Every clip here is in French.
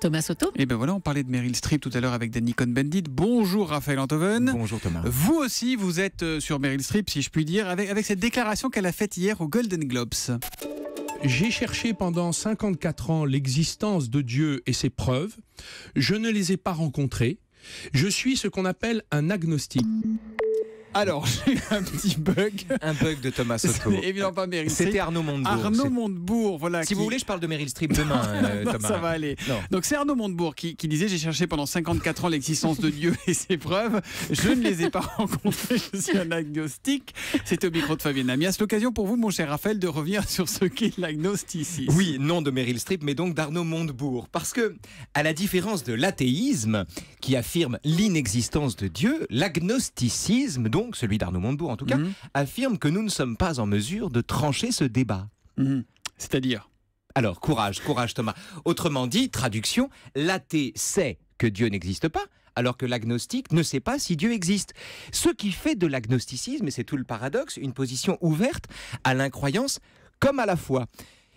Thomas Soto. Et eh bien voilà, on parlait de Meryl Streep tout à l'heure avec Danny Cohn-Bendit. Bonjour Raphaël Antoven. Bonjour Thomas. Vous aussi, vous êtes euh, sur Meryl Streep, si je puis dire, avec, cette déclaration qu'elle a faite hier au Golden Globes. J'ai cherché pendant 54 ans l'existence de Dieu et ses preuves. Je ne les ai pas rencontrées. Je suis ce qu'on appelle un agnostique. Alors, j'ai un petit bug. Un bug de Thomas Soto. évidemment pas C'était Arnaud Montebourg. Arnaud Montebourg, voilà. Si vous voulez, je parle de Meryl Streep demain, euh, Ça va aller. Donc, c'est Arnaud Montebourg qui, disait J'ai cherché pendant 54 ans l'existence de Dieu et ses preuves. Je ne les ai pas rencontrées. Je suis un agnostique. C'était au micro de Fabien Amias. L'occasion pour vous, mon cher Raphaël, de revenir sur ce qu'est l'agnosticisme. Oui, non de Meryl Streep, mais donc d'Arnaud Montebourg. Parce que, à la différence de l'athéisme, qui affirme l'inexistence de Dieu, l'agnosticisme, donc celui d'Arnaud Montebourg en tout cas, mhm. affirme que nous ne sommes pas en mesure de trancher ce débat. Mhm. C'est-à-dire Alors, courage, courage Thomas. Autrement dit, traduction, l'athée sait que Dieu n'existe pas, alors que l'agnostique ne sait pas si Dieu existe. Ce qui fait de l'agnosticisme, et c'est tout le paradoxe, une position ouverte à l'incroyance comme à la foi.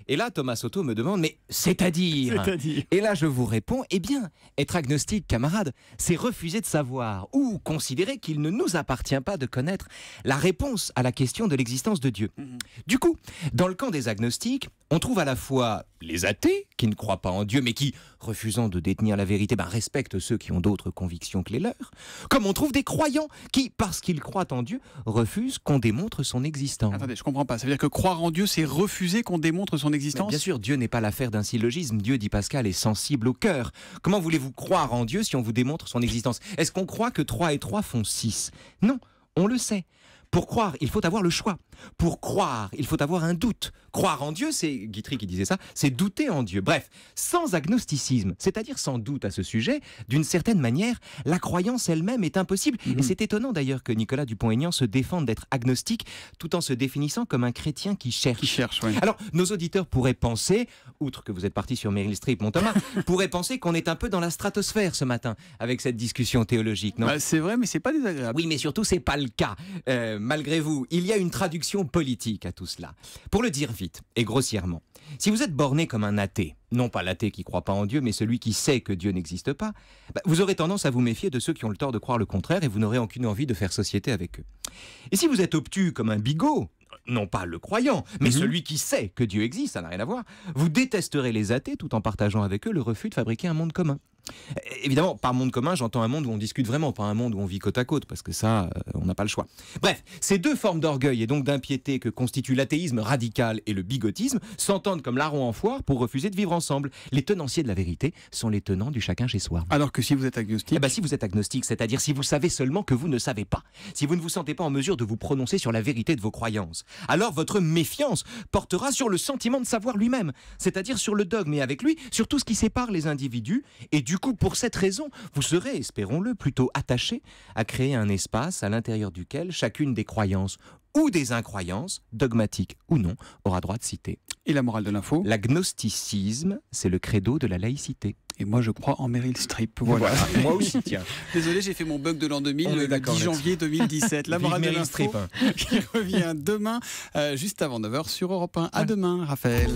Et là, Thomas Soto me demande, mais c'est-à-dire Et là, je vous réponds, eh bien, être agnostique, camarade, c'est refuser de savoir ou considérer qu'il ne nous appartient pas de connaître la réponse à la question de l'existence de Dieu. Mm-hmm. Du coup, dans le camp des agnostiques, on trouve à la fois les athées qui ne croient pas en Dieu, mais qui, refusant de détenir la vérité, ben, respectent ceux qui ont d'autres convictions que les leurs, comme on trouve des croyants qui, parce qu'ils croient en Dieu, refusent qu'on démontre son existence. Attendez, je comprends pas. Ça veut dire que croire en Dieu, c'est refuser qu'on démontre son existence Bien sûr, Dieu n'est pas l'affaire d'un syllogisme. Dieu, dit Pascal, est sensible au cœur. Comment voulez-vous croire en Dieu si on vous démontre son existence Est-ce qu'on croit que 3 et 3 font 6 Non, on le sait. Pour croire, il faut avoir le choix. Pour croire, il faut avoir un doute. Croire en Dieu, c'est Guitry qui disait ça, c'est douter en Dieu. Bref, sans agnosticisme, c'est-à-dire sans doute à ce sujet, d'une certaine manière, la croyance elle-même est impossible. Et mhm. c'est étonnant d'ailleurs que Nicolas Dupont-Aignan se défende d'être agnostique tout en se définissant comme un chrétien qui cherche. Qui cherche Alors, nos auditeurs pourraient penser, outre que vous êtes parti sur Meryl Streep, mon Thomas, pourraient penser qu'on est un peu dans la stratosphère ce matin avec cette discussion théologique, non bah, C'est vrai, mais c'est pas désagréable. Oui, mais surtout, c'est pas le cas. Euh, malgré vous, il y a une traduction politique à tout cela. Pour le dire vite et grossièrement, si vous êtes borné comme un athée, non pas l'athée qui croit pas en Dieu, mais celui qui sait que Dieu n'existe pas, bah, vous aurez tendance à vous méfier de ceux qui ont le tort de croire le contraire et vous n'aurez aucune envie de faire société avec eux. Et si vous êtes obtus comme un bigot, non pas le croyant, mais mhm. celui qui sait que Dieu existe, ça n'a rien à voir, vous détesterez les athées tout en partageant avec eux le refus de fabriquer un monde commun. Eh, évidemment, par monde commun, j'entends un monde où on discute vraiment, pas un monde où on vit côte à côte, parce que ça, euh, on n'a pas le choix. Bref, ces deux formes d'orgueil et donc d'impiété que constituent l'athéisme radical et le bigotisme s'entendent comme larron en foire pour refuser de vivre ensemble. Les tenanciers de la vérité sont les tenants du chacun chez soi. Alors que si vous êtes agnostique eh ben, Si vous êtes agnostique, c'est-à-dire si vous savez seulement que vous ne savez pas, si vous ne vous sentez pas en mesure de vous prononcer sur la vérité de vos croyances, alors votre méfiance portera sur le sentiment de savoir lui-même, c'est-à-dire sur le dogme et avec lui, sur tout ce qui sépare les individus et du du coup, pour cette raison, vous serez, espérons-le, plutôt attaché à créer un espace à l'intérieur duquel chacune des croyances ou des incroyances, dogmatiques ou non, aura droit de citer. Et la morale de l'info L'agnosticisme, c'est le credo de la laïcité. Et moi, je crois en Meryl Streep. Voilà. moi aussi, tiens. Désolé, j'ai fait mon bug de l'an 2000, euh, le 10 janvier 2017. La morale de Meryl Streep. Qui revient demain, euh, juste avant 9h sur Europe 1. À demain, Raphaël.